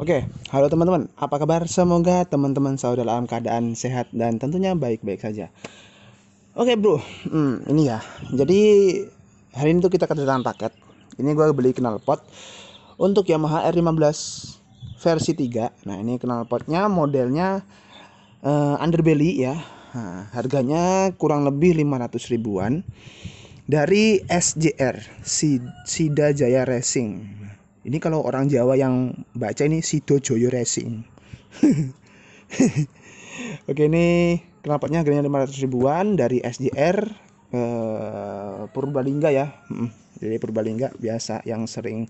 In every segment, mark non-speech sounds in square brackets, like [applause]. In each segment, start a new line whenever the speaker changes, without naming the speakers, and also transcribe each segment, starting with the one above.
Oke, halo teman-teman. Apa kabar? Semoga teman-teman selalu dalam keadaan sehat dan tentunya baik-baik saja. Oke, bro. Hmm, ini ya. Jadi hari ini tuh kita kedatangan paket. Ini gue beli knalpot untuk Yamaha R15 versi 3. Nah, ini knalpotnya modelnya uh, underbelly ya. Nah, harganya kurang lebih 500 ribuan dari SJR Sida Jaya Racing ini kalau orang Jawa yang baca ini Sido Joyo Racing [laughs] oke ini kenapanya harganya 500 ribuan dari SDR eh, Purbalingga ya jadi Purbalingga biasa yang sering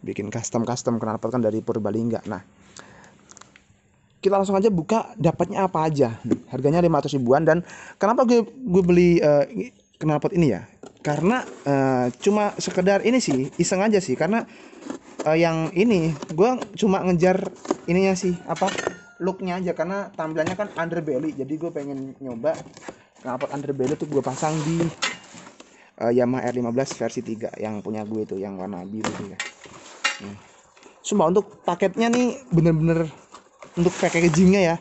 bikin custom-custom kenalpot kan dari Purbalingga nah kita langsung aja buka dapatnya apa aja hmm, harganya 500 ribuan dan kenapa gue gue beli uh, eh, ini ya karena uh, cuma sekedar ini sih iseng aja sih karena uh, yang ini gue cuma ngejar ininya sih apa looknya aja karena tampilannya kan underbelly jadi gue pengen nyoba kenapa underbelly tuh gue pasang di uh, Yamaha R15 versi 3 yang punya gue itu yang warna biru ya hmm. Sumpah untuk paketnya nih bener-bener untuk packagingnya ya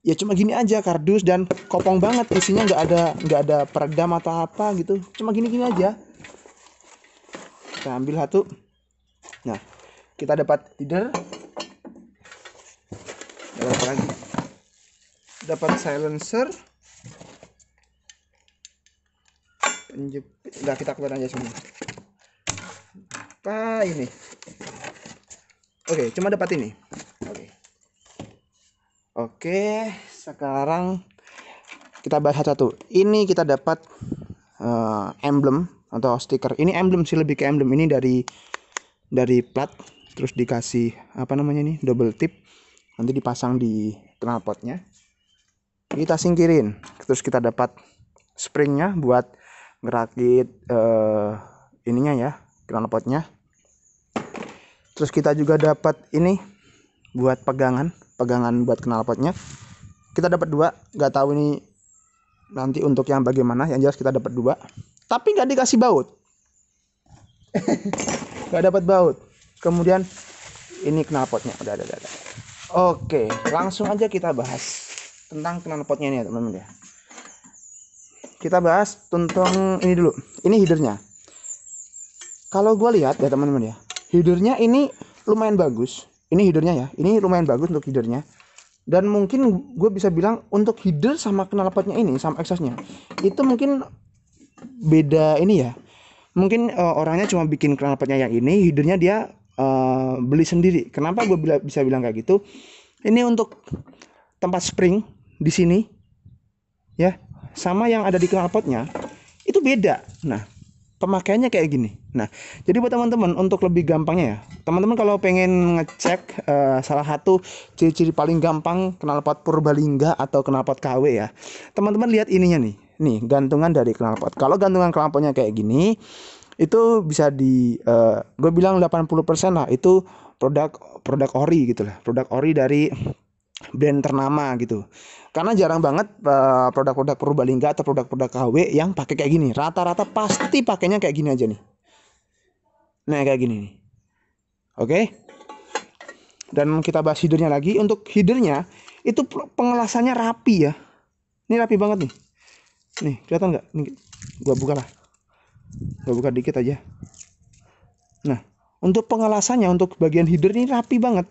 ya cuma gini aja kardus dan kopong banget isinya nggak ada nggak ada peredam atau apa gitu cuma gini gini aja kita ambil satu nah kita dapat leader dapat lagi dapat silencer penjepit nggak kita keluar aja semua apa ini oke cuma dapat ini Oke, sekarang kita bahas satu-satu. Ini kita dapat uh, emblem atau stiker. Ini emblem sih lebih ke emblem. Ini dari dari plat terus dikasih apa namanya nih double tip nanti dipasang di knalpotnya kita singkirin terus kita dapat springnya buat ngerakit uh, ininya ya knalpotnya terus kita juga dapat ini buat pegangan pegangan buat knalpotnya kita dapat dua nggak tahu ini nanti untuk yang bagaimana yang jelas kita dapat dua tapi nggak dikasih baut [laughs] nggak dapat baut kemudian ini knalpotnya udah ada, ada oke langsung aja kita bahas tentang knalpotnya ini ya teman-teman ya kita bahas tentang ini dulu ini hidernya kalau gue lihat ya teman-teman ya hidernya ini lumayan bagus ini hidernya ya ini lumayan bagus untuk hidernya. dan mungkin gue bisa bilang untuk header sama knalpotnya ini sama eksosnya itu mungkin beda ini ya mungkin uh, orangnya cuma bikin knalpotnya yang ini hidernya dia uh, beli sendiri kenapa gue bisa bilang kayak gitu ini untuk tempat spring di sini ya sama yang ada di knalpotnya itu beda nah pemakaiannya kayak gini. Nah, jadi buat teman-teman untuk lebih gampangnya ya, teman-teman kalau pengen ngecek uh, salah satu ciri-ciri paling gampang knalpot purbalingga atau knalpot KW ya, teman-teman lihat ininya nih, nih gantungan dari knalpot. Kalau gantungan knalpotnya kayak gini, itu bisa di, uh, eh, gue bilang 80% lah itu produk produk ori gitu lah, produk ori dari brand ternama gitu. Karena jarang banget produk eh, produk-produk Purbalingga atau produk-produk KW yang pakai kayak gini. Rata-rata pasti pakainya kayak gini aja nih. Nah, kayak gini nih. Oke. Okay? Dan kita bahas hidernya lagi. Untuk hidernya itu pengelasannya rapi ya. Ini rapi banget nih. Nih, kelihatan nggak? Nih, gua buka lah. Gua buka dikit aja. Nah, untuk pengelasannya untuk bagian hidernya ini rapi banget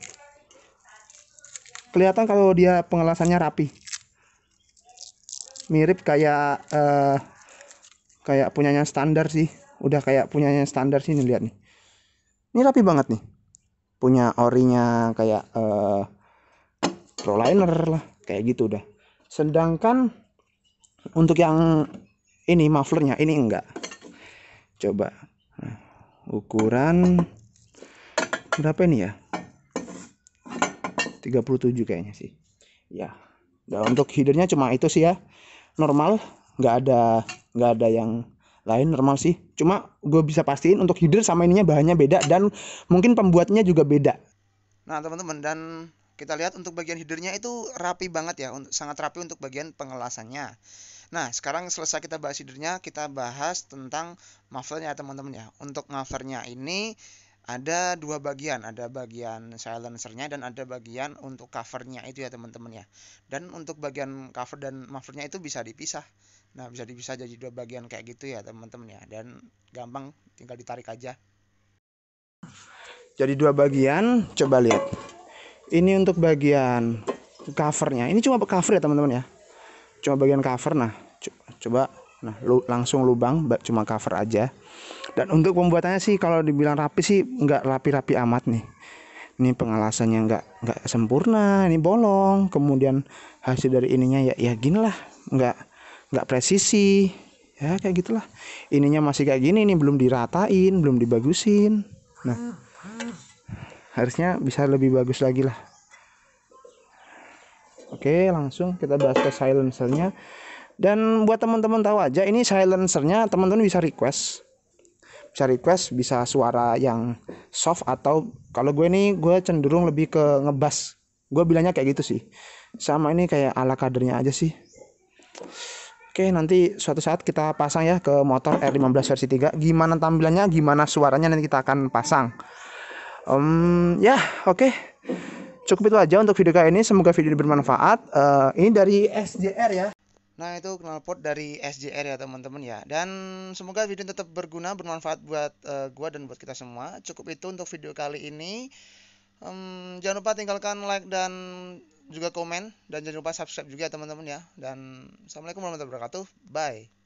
kelihatan kalau dia pengelasannya rapi mirip kayak uh, kayak punyanya standar sih udah kayak punyanya standar sih nih lihat nih ini rapi banget nih punya orinya kayak eh, pro liner lah kayak gitu udah sedangkan untuk yang ini mufflernya ini enggak coba nah, ukuran berapa ini ya 37 kayaknya sih ya nah, untuk hidernya cuma itu sih ya normal nggak ada nggak ada yang lain normal sih cuma gue bisa pastiin untuk header sama ininya bahannya beda dan mungkin pembuatnya juga beda nah teman-teman dan kita lihat untuk bagian hidernya itu rapi banget ya sangat rapi untuk bagian pengelasannya Nah, sekarang selesai kita bahas hidernya, kita bahas tentang mufflernya teman-teman ya. Untuk mufflernya ini ada dua bagian, ada bagian silencernya dan ada bagian untuk covernya itu ya teman-teman ya. Dan untuk bagian cover dan muffernya itu bisa dipisah. Nah bisa dipisah jadi dua bagian kayak gitu ya teman-teman ya. Dan gampang, tinggal ditarik aja. Jadi dua bagian, coba lihat. Ini untuk bagian covernya. Ini cuma cover ya teman-teman ya. Cuma bagian cover. Nah coba, coba nah lu, langsung lubang, cuma cover aja dan untuk pembuatannya sih kalau dibilang rapi sih nggak rapi-rapi amat nih ini pengalasannya nggak nggak sempurna ini bolong kemudian hasil dari ininya ya ya gini lah nggak nggak presisi ya kayak gitulah ininya masih kayak gini ini belum diratain belum dibagusin nah harusnya bisa lebih bagus lagi lah oke langsung kita bahas ke silencernya dan buat teman-teman tahu aja ini silencernya teman-teman bisa request bisa request bisa suara yang soft atau kalau gue nih gue cenderung lebih ke ngebas gue bilangnya kayak gitu sih sama ini kayak ala kadernya aja sih oke nanti suatu saat kita pasang ya ke motor R15 versi 3 gimana tampilannya gimana suaranya nanti kita akan pasang um, ya oke okay. cukup itu aja untuk video kali ini semoga video ini bermanfaat uh, ini dari SJR ya Nah, itu knalpot dari SJR ya, teman-teman ya. Dan semoga video ini tetap berguna, bermanfaat buat uh, gua dan buat kita semua. Cukup itu untuk video kali ini. Um, jangan lupa tinggalkan like dan juga komen dan jangan lupa subscribe juga teman-teman ya. Dan Assalamualaikum warahmatullahi wabarakatuh. Bye.